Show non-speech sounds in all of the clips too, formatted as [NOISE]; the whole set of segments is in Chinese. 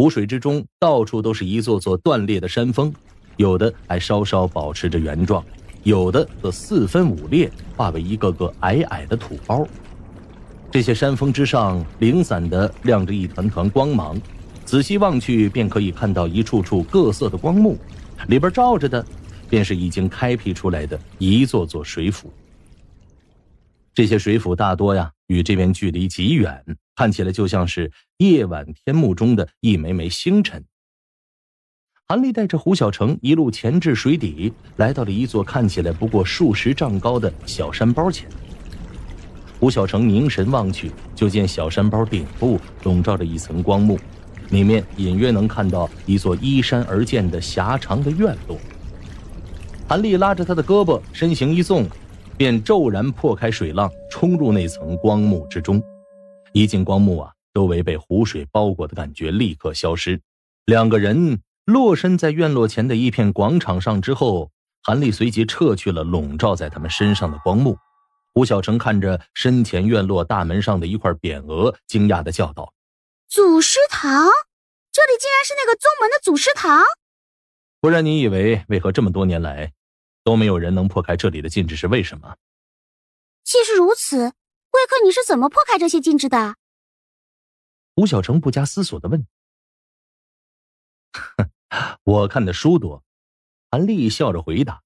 湖水之中，到处都是一座座断裂的山峰，有的还稍稍保持着原状，有的则四分五裂，化为一个个矮矮的土包。这些山峰之上，零散的亮着一团团光芒，仔细望去，便可以看到一处处各色的光幕，里边罩着的，便是已经开辟出来的一座座水府。这些水府大多呀，与这边距离极远，看起来就像是夜晚天幕中的一枚枚星辰。韩立带着胡小成一路潜至水底，来到了一座看起来不过数十丈高的小山包前。胡小成凝神望去，就见小山包顶部笼罩着一层光幕，里面隐约能看到一座依山而建的狭长的院落。韩立拉着他的胳膊，身形一纵。便骤然破开水浪，冲入那层光幕之中。一进光幕啊，周围被湖水包裹的感觉立刻消失。两个人落身在院落前的一片广场上之后，韩立随即撤去了笼罩在他们身上的光幕。胡小成看着身前院落大门上的一块匾额，惊讶的叫道：“祖师堂！这里竟然是那个宗门的祖师堂！不然你以为为何这么多年来？”都没有人能破开这里的禁制，是为什么？既是如此，贵客你是怎么破开这些禁制的？吴小成不假思索的问。我看的书多，韩立笑着回答。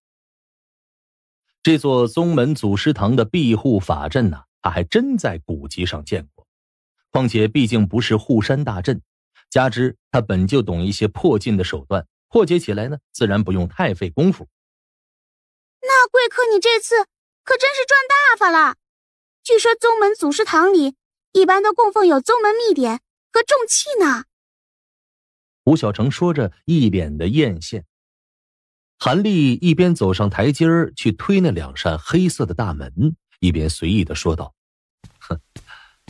这座宗门祖师堂的庇护法阵呢，他还真在古籍上见过。况且毕竟不是护山大阵，加之他本就懂一些破禁的手段，破解起来呢，自然不用太费功夫。那贵客，你这次可真是赚大发了！据说宗门祖师堂里一般都供奉有宗门秘典和重器呢。吴小成说着，一脸的艳羡。韩立一边走上台阶儿去推那两扇黑色的大门，一边随意的说道：“哼，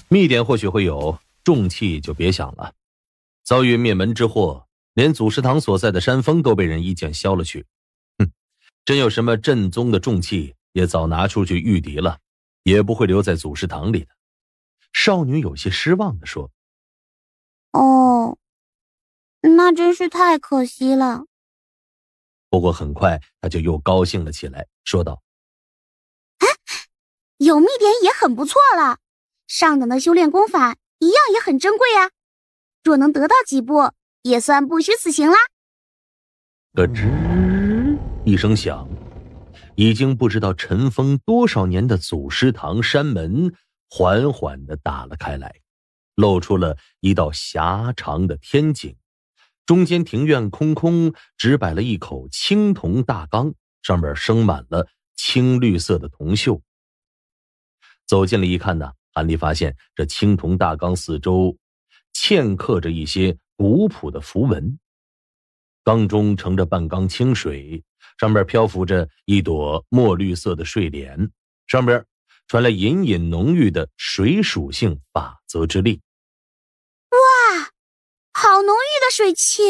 秘典或许会有，重器就别想了。遭遇灭门之祸，连祖师堂所在的山峰都被人一剑削了去。”真有什么正宗的重器，也早拿出去御敌了，也不会留在祖师堂里的。少女有些失望的说：“哦，那真是太可惜了。”不过很快，她就又高兴了起来，说道：“哎，有秘典也很不错了，上等的修炼功法一样也很珍贵啊。若能得到几部，也算不虚此行啦。”得知。一声响，已经不知道尘封多少年的祖师堂山门缓缓的打了开来，露出了一道狭长的天井。中间庭院空空，只摆了一口青铜大缸，上面生满了青绿色的铜锈。走进来一看呢，韩立发现这青铜大缸四周嵌刻着一些古朴的符文。缸中盛着半缸清水，上面漂浮着一朵墨绿色的睡莲，上边传来隐隐浓郁的水属性法则之力。哇，好浓郁的水气！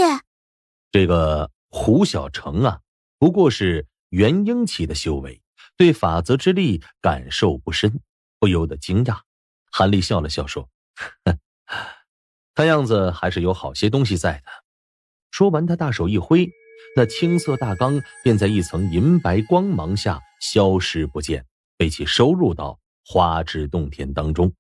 这个胡小成啊，不过是元婴期的修为，对法则之力感受不深，不由得惊讶。韩立笑了笑说：“ [LAUGHS] 看样子还是有好些东西在的。”说完，他大手一挥，那青色大缸便在一层银白光芒下消失不见，被其收入到花之洞天当中。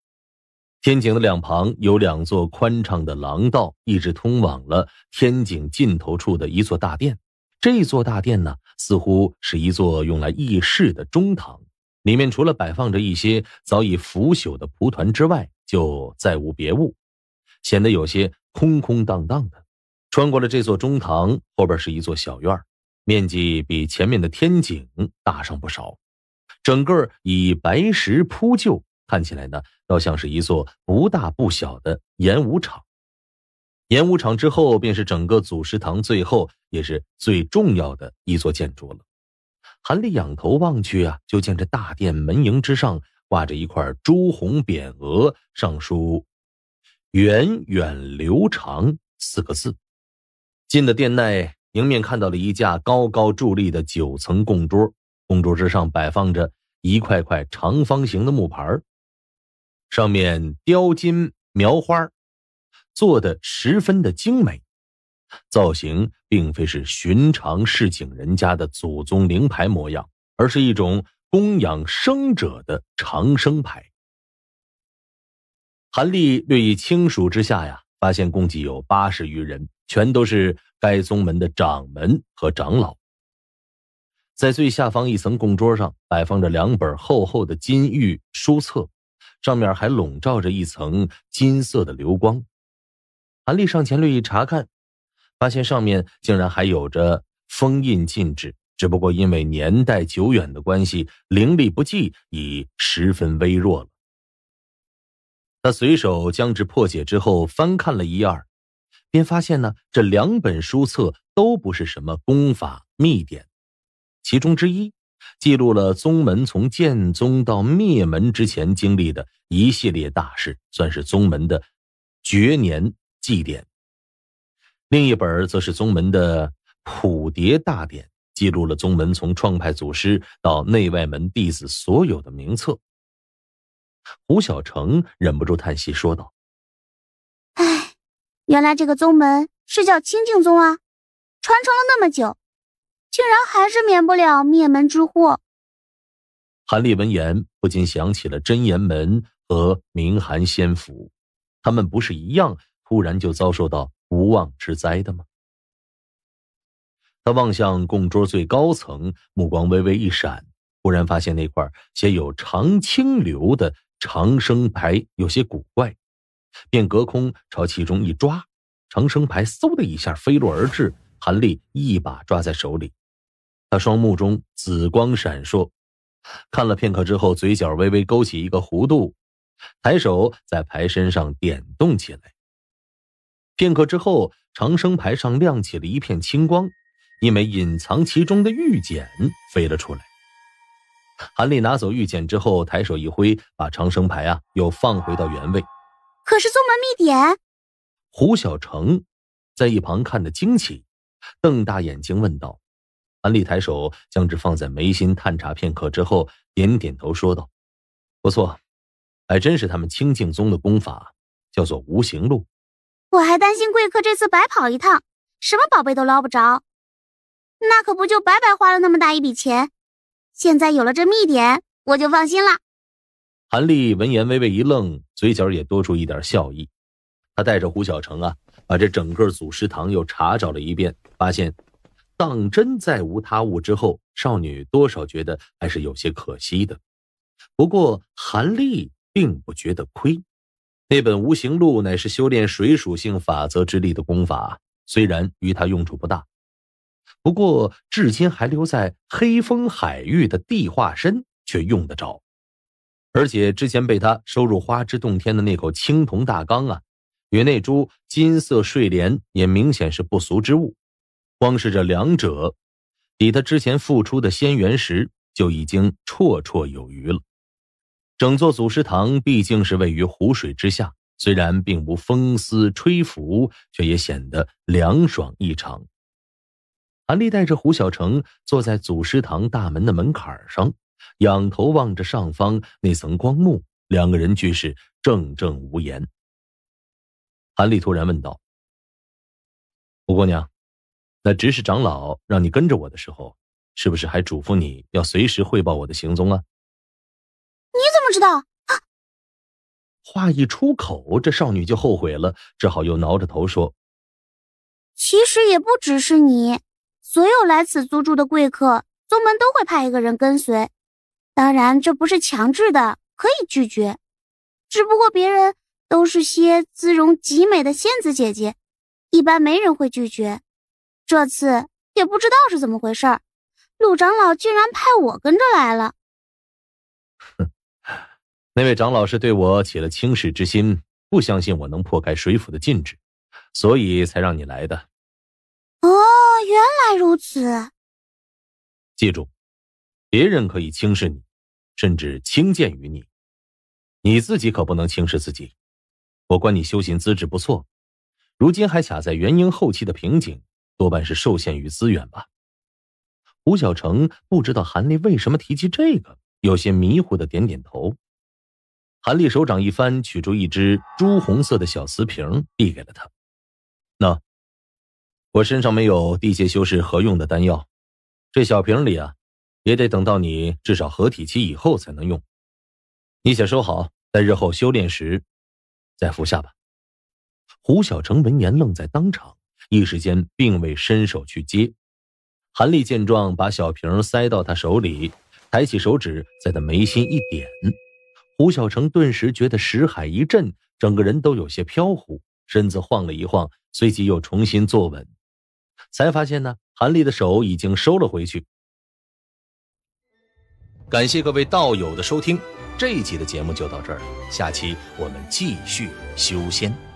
天井的两旁有两座宽敞的廊道，一直通往了天井尽头处的一座大殿。这座大殿呢，似乎是一座用来议事的中堂，里面除了摆放着一些早已腐朽的蒲团之外，就再无别物，显得有些空空荡荡的。穿过了这座中堂，后边是一座小院面积比前面的天井大上不少。整个以白石铺就，看起来呢，倒像是一座不大不小的演武场。演武场之后，便是整个祖师堂最后也是最重要的一座建筑了。韩立仰头望去啊，就见这大殿门楹之上挂着一块朱红匾额，上书“源远流长”四个字。进的殿内，迎面看到了一架高高伫立的九层供桌，供桌之上摆放着一块块长方形的木牌，上面雕金描花，做的十分的精美。造型并非是寻常市井人家的祖宗灵牌模样，而是一种供养生者的长生牌。韩立略一清数之下呀。发现共计有八十余人，全都是该宗门的掌门和长老。在最下方一层供桌上，摆放着两本厚厚的金玉书册，上面还笼罩着一层金色的流光。韩立上前略一查看，发现上面竟然还有着封印禁制，只不过因为年代久远的关系，灵力不济，已十分微弱了。他随手将之破解之后，翻看了一二，便发现呢，这两本书册都不是什么功法秘典。其中之一记录了宗门从建宗到灭门之前经历的一系列大事，算是宗门的绝年祭典。另一本则是宗门的谱牒大典，记录了宗门从创派祖师到内外门弟子所有的名册。胡小成忍不住叹息说道：“哎，原来这个宗门是叫清净宗啊，传承了那么久，竟然还是免不了灭门之祸。”韩立闻言不禁想起了真言门和明寒仙府，他们不是一样突然就遭受到无妄之灾的吗？他望向供桌最高层，目光微微一闪，忽然发现那块写有“长清流”的。长生牌有些古怪，便隔空朝其中一抓，长生牌嗖的一下飞落而至，韩立一把抓在手里。他双目中紫光闪烁，看了片刻之后，嘴角微微勾起一个弧度，抬手在牌身上点动起来。片刻之后，长生牌上亮起了一片青光，一枚隐藏其中的玉简飞了出来。韩立拿走玉简之后，抬手一挥，把长生牌啊又放回到原位。可是宗门秘典，胡小成在一旁看得惊奇，瞪大眼睛问道：“韩立，抬手将之放在眉心探查片刻之后，点点头说道：‘不错，还真是他们清净宗的功法，叫做无形路。’我还担心贵客这次白跑一趟，什么宝贝都捞不着，那可不就白白花了那么大一笔钱。”现在有了这秘典，我就放心了。韩立闻言微微一愣，嘴角也多出一点笑意。他带着胡小成啊，把这整个祖师堂又查找了一遍，发现当真再无他物之后，少女多少觉得还是有些可惜的。不过韩立并不觉得亏。那本《无形录》乃是修炼水属性法则之力的功法，虽然与他用处不大。不过，至今还留在黑风海域的地化身却用得着，而且之前被他收入花之洞天的那口青铜大缸啊，与那株金色睡莲也明显是不俗之物。光是这两者，比他之前付出的仙元石就已经绰绰有余了。整座祖师堂毕竟是位于湖水之下，虽然并无风丝吹拂，却也显得凉爽异常。韩立带着胡小成坐在祖师堂大门的门槛上，仰头望着上方那层光幕，两个人俱是怔怔无言。韩立突然问道：“胡姑娘，那执事长老让你跟着我的时候，是不是还嘱咐你要随时汇报我的行踪啊？”你怎么知道？啊！话一出口，这少女就后悔了，只好又挠着头说：“其实也不只是你。”所有来此租住的贵客，宗门都会派一个人跟随。当然，这不是强制的，可以拒绝。只不过别人都是些姿容极美的仙子姐姐，一般没人会拒绝。这次也不知道是怎么回事，陆长老竟然派我跟着来了。哼，那位长老是对我起了轻视之心，不相信我能破开水府的禁制，所以才让你来的。原来如此。记住，别人可以轻视你，甚至轻贱于你，你自己可不能轻视自己。我观你修行资质不错，如今还卡在元婴后期的瓶颈，多半是受限于资源吧。胡小成不知道韩立为什么提及这个，有些迷糊的点点头。韩立手掌一翻，取出一只朱红色的小瓷瓶，递给了他。那。我身上没有地界修士合用的丹药，这小瓶里啊，也得等到你至少合体期以后才能用。你先收好，在日后修炼时再服下吧。胡小成闻言愣在当场，一时间并未伸手去接。韩立见状，把小瓶塞到他手里，抬起手指在他眉心一点。胡小成顿时觉得石海一震，整个人都有些飘忽，身子晃了一晃，随即又重新坐稳。才发现呢，韩立的手已经收了回去。感谢各位道友的收听，这一集的节目就到这儿，下期我们继续修仙。